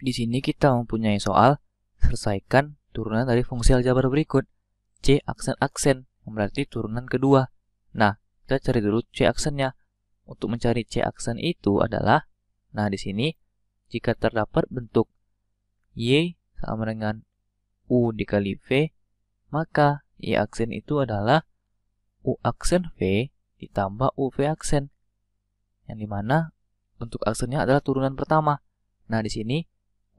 Di sini kita mempunyai soal, selesaikan turunan dari fungsi aljabar berikut. C aksen-aksen, berarti turunan kedua. Nah, kita cari dulu C aksennya. Untuk mencari C aksen itu adalah, nah di sini, jika terdapat bentuk Y sama dengan U dikali V, maka Y aksen itu adalah U aksen V ditambah u v aksen. Yang dimana untuk aksennya adalah turunan pertama. Nah, di sini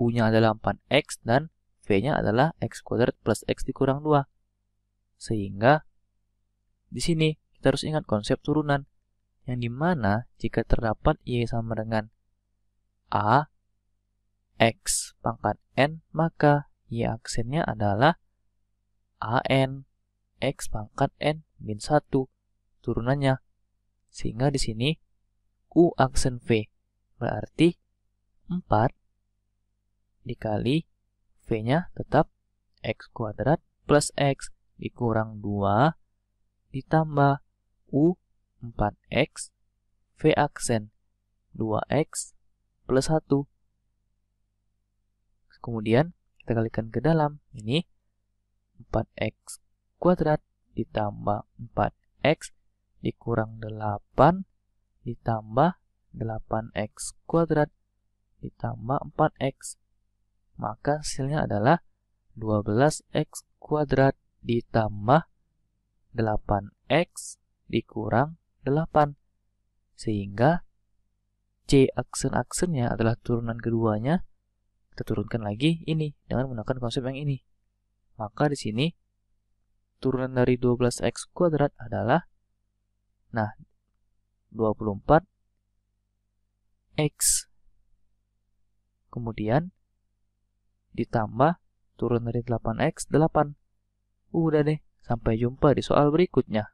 U-nya adalah 4X dan V-nya adalah X kuadrat plus X dikurang 2. Sehingga di sini kita harus ingat konsep turunan yang dimana jika terdapat Y sama dengan A X pangkat N maka Y aksennya adalah AN X pangkat N min 1 turunannya sehingga di sini U aksen V berarti 4 dikali V-nya tetap X kuadrat plus X dikurang 2 ditambah U 4X V aksen 2X plus 1. Kemudian kita kalikan ke dalam. Ini 4X kuadrat ditambah 4X dikurang 8 ditambah 8X kuadrat ditambah 4X maka hasilnya adalah 12x kuadrat ditambah 8x dikurang 8. Sehingga C aksen-aksennya adalah turunan keduanya. Kita turunkan lagi ini dengan menggunakan konsep yang ini. Maka di sini turunan dari 12x kuadrat adalah nah 24 x kemudian ditambah turun dari 8x 8. Udah deh, sampai jumpa di soal berikutnya.